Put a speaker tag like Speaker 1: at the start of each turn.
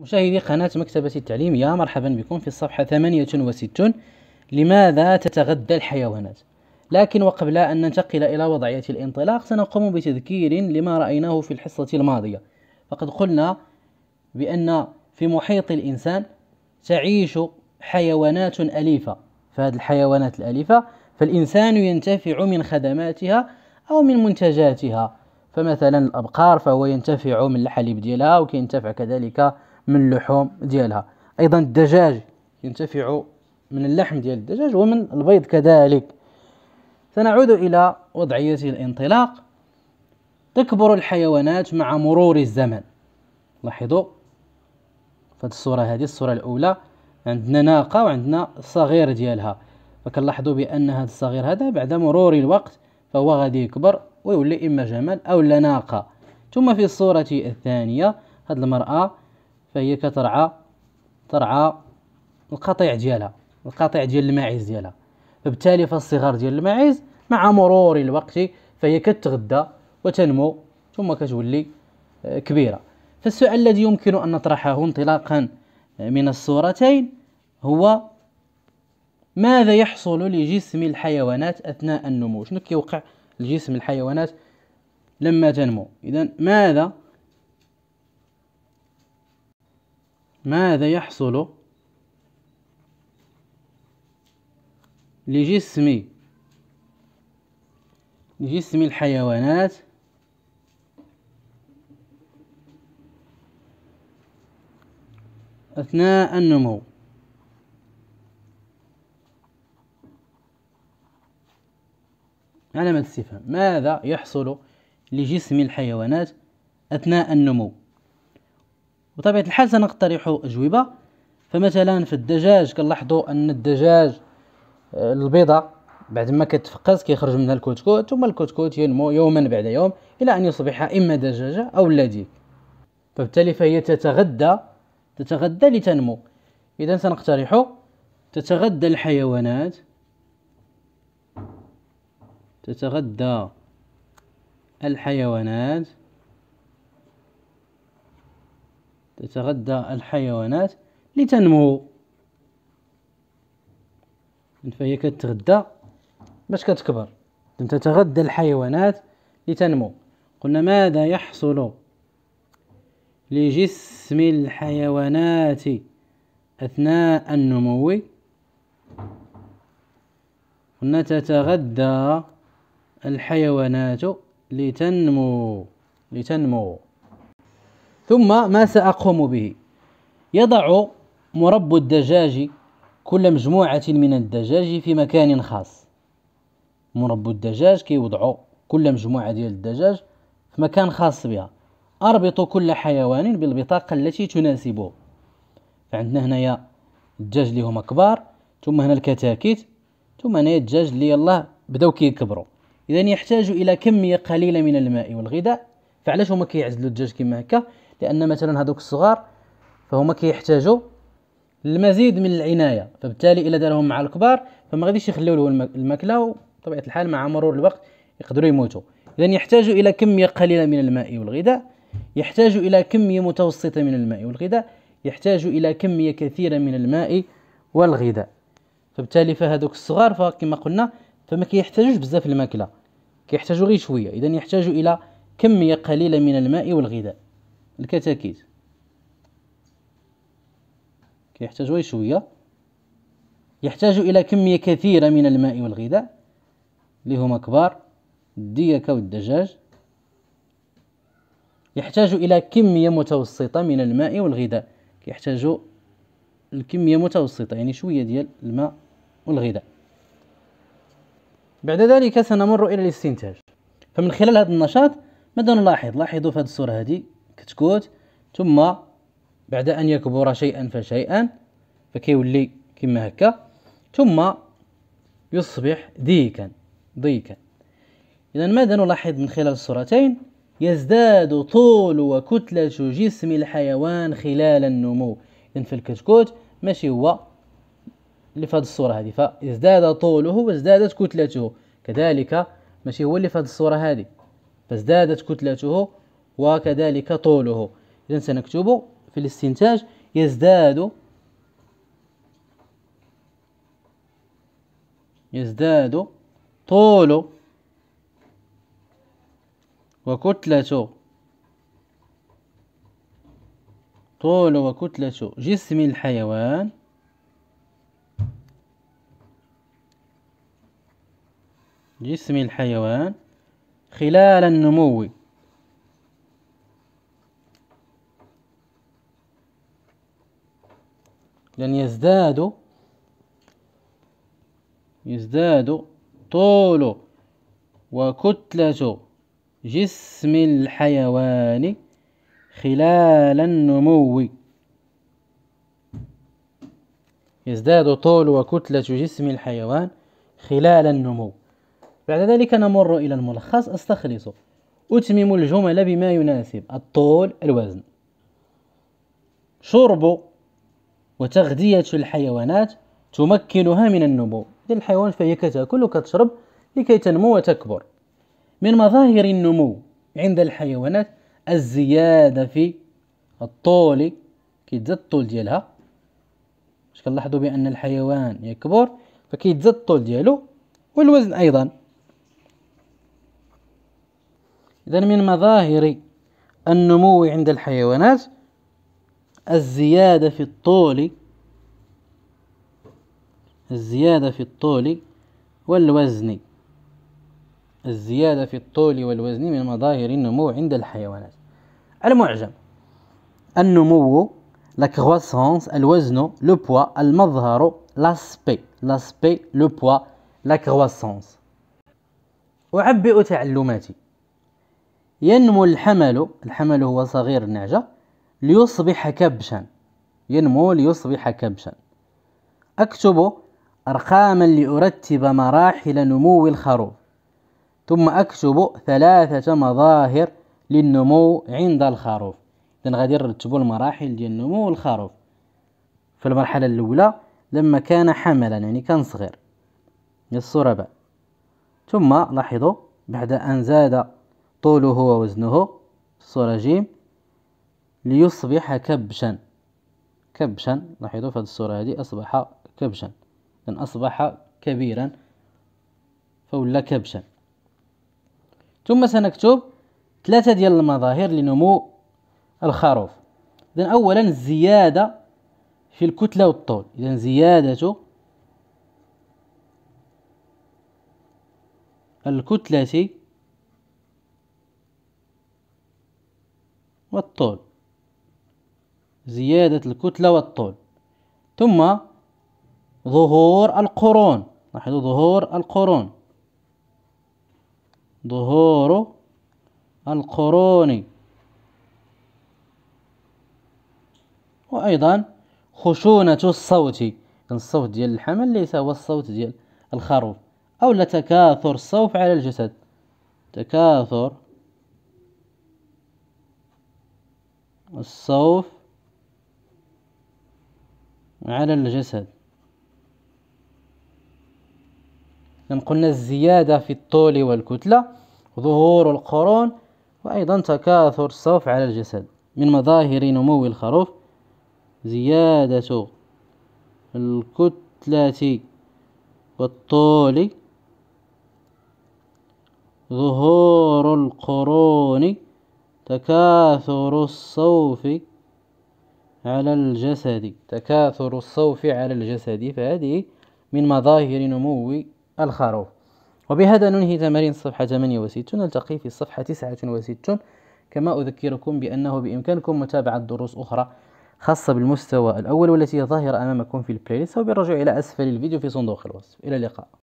Speaker 1: مشاهدي قناة مكتبة التعليمية مرحبا بكم في الصفحة 68 لماذا تتغذى الحيوانات؟ لكن وقبل أن ننتقل إلى وضعية الانطلاق سنقوم بتذكير لما رأيناه في الحصة الماضية فقد قلنا بأن في محيط الإنسان تعيش حيوانات أليفة فهذه الحيوانات الأليفة فالإنسان ينتفع من خدماتها أو من منتجاتها فمثلا الأبقار فهو ينتفع من الحليب ديالها وكينتفع كذلك من اللحوم ديالها ايضا الدجاج ينتفع من اللحم ديال الدجاج ومن البيض كذلك سنعود الى وضعيه الانطلاق تكبر الحيوانات مع مرور الزمن لاحظوا في الصوره هذه الصوره الاولى عندنا ناقه وعندنا الصغير ديالها فكنلاحظوا بان هذا الصغير هذا بعد مرور الوقت فهو غادي يكبر ويولي اما جمل او ناقه ثم في الصوره الثانيه هذه المراه فهي كترعى ترعى القطيع ديالها القطيع ديال الماعز ديالها فبالتالي فالصغار ديال الماعز مع مرور الوقت فهي كتغذى وتنمو ثم كتولي آه، كبيرة فالسؤال الذي يمكن أن نطرحه انطلاقا آه، من الصورتين هو ماذا يحصل لجسم الحيوانات أثناء النمو شنو كيوقع لجسم الحيوانات لما تنمو إذا ماذا ماذا يحصل لجسم لجسم الحيوانات أثناء النمو علامة استفهام ماذا يحصل لجسم الحيوانات أثناء النمو بطبيعة الحال سنقترح أجوبة فمثلا في الدجاج كنلاحظوا أن الدجاج آه، البيضة بعد ما كتفقس كيخرج منها الكتكوت ثم الكتكوت ينمو يوما بعد يوم إلى أن يصبح إما دجاجة أو لديك فبالتالي فهي تتغذى تتغذى لتنمو إذا سنقترح تتغذى الحيوانات تتغذى الحيوانات تتغذى الحيوانات لتنمو فهي كتغذى باش كتكبر تتغذى الحيوانات لتنمو قلنا ماذا يحصل لجسم الحيوانات أثناء النمو قلنا تتغذى الحيوانات لتنمو لتنمو ثم ما سأقوم به يضع مرب الدجاج كل مجموعة من الدجاج في مكان خاص مرب الدجاج يوضع كل مجموعة ديال الدجاج في مكان خاص بها أربط كل حيوان بالبطاقة التي تناسبه فعندنا هنايا الدجاج اللي هما كبار ثم هنا الكتاكيت ثم هنا الدجاج اللي يلاه بداو كيكبروا اذا يحتاج الى كميه قليله من الماء والغذاء فعلاش هما كيعزلوا الدجاج كما هكا لان مثلا هذوك الصغار فهما كيحتاجوا المزيد من العنايه فبالتالي الا دارهم مع الكبار فما غاديش يخليو له الماكله وبطبيعه الحال مع مرور الوقت يقدروا يموتوا اذا يحتاج الى كميه قليله من الماء والغذاء يحتاج الى كميه متوسطه من الماء والغذاء يحتاج الى كميه كثيره من الماء والغذاء فبالتالي فهذوك الصغار فكما قلنا فما كيحتاجوش بزاف الماكله كيحتاجوا غير شويه اذا يحتاج الى كميه قليله من الماء والغذاء الكتاكيت كيحتاجوا شويه يحتاج الى كميه كثيره من الماء والغذاء اللي هما كبار الديكه والدجاج يحتاج الى كميه متوسطه من الماء والغذاء كيحتاج الكميه متوسطه يعني شويه ديال الماء والغذاء بعد ذلك سنمر الى الاستنتاج فمن خلال هذا النشاط ماذا نلاحظ لاحظوا في هذه الصوره هذه كتكوت ثم بعد أن يكبر شيئا فشيئا فكيولي كما هكا ثم يصبح ضيكا ضيكا إذا ماذا نلاحظ من خلال الصورتين يزداد طول وكتلة جسم الحيوان خلال النمو إذا فالكتكوت ماشي هو اللي في هذه الصورة هذه فازداد طوله وازدادت كتلته كذلك ماشي هو اللي في هذه الصورة هذه فازدادت كتلته وكذلك طوله إذا سنكتب في الاستنتاج يزداد يزداد طول وكتلة طول وكتلة جسم الحيوان جسم الحيوان خلال النمو لأن يزداد يزداد طول وكتلة جسم الحيوان خلال النمو يزداد طول وكتلة جسم الحيوان خلال النمو بعد ذلك نمر إلى الملخص أستخلص أتمم الجمل بما يناسب الطول الوزن شرب وتغذية الحيوانات تمكنها من النمو إذا الحيوان فهي كتأكل وكتشرب لكي تنمو وتكبر من مظاهر النمو عند الحيوانات الزيادة في الطول كيتزاد الطول ديالها باش كنلاحظوا بأن الحيوان يكبر فكيتزاد الطول ديالو والوزن أيضا إذا من مظاهر النمو عند الحيوانات الزيادة في الطول الزيادة في الطول والوزن الزيادة في الطول والوزن من مظاهر النمو عند الحيوانات المعجم النمو لا كروسونس الوزن لو بوا المظهر لاسبي لاسبي لو بوا لا كروسونس أعبئ تعلماتي ينمو الحمل الحمل هو صغير النعجة ليصبح كبشا ينمو ليصبح كبشا أكتب أرقاما لأرتب مراحل نمو الخروف ثم أكتب ثلاثة مظاهر للنمو عند الخروف إذن غادي نرتبوا المراحل ديال نمو الخروف في المرحلة الأولى لما كان حملا يعني كان صغير السربة ثم لاحظوا بعد أن زاد طوله ووزنه الصورة جيم ليصبح كبشا كبشا لاحظوا في هذه الصورة هذه أصبح كبشا لأن أصبح كبيرا فولا كبشا ثم سنكتب ثلاثة ديال المظاهر لنمو الخروف إذن أولا الزيادة في الكتلة والطول إذن زيادة الكتلة والطول زيادة الكتلة والطول ثم ظهور القرون لاحظوا ظهور القرون ظهور القرون وأيضا خشونة الصوت الصوت ديال الحمل ليس هو الصوت ديال الخروف أو تكاثر الصوف على الجسد تكاثر الصوف على الجسد لما قلنا الزيادة في الطول والكتلة ظهور القرون وأيضا تكاثر الصوف على الجسد من مظاهر نمو الخروف زيادة الكتلة والطول ظهور القرون تكاثر الصوف على الجسد تكاثر الصوف على الجسد فهذه من مظاهر نمو الخروف وبهذا ننهي تمارين الصفحة 68 نلتقي في الصفحة 69 كما أذكركم بأنه بإمكانكم متابعة دروس أخرى خاصة بالمستوى الأول والتي ظاهرة أمامكم في البلاي ليست وبالرجوع إلى أسفل الفيديو في صندوق الوصف إلى اللقاء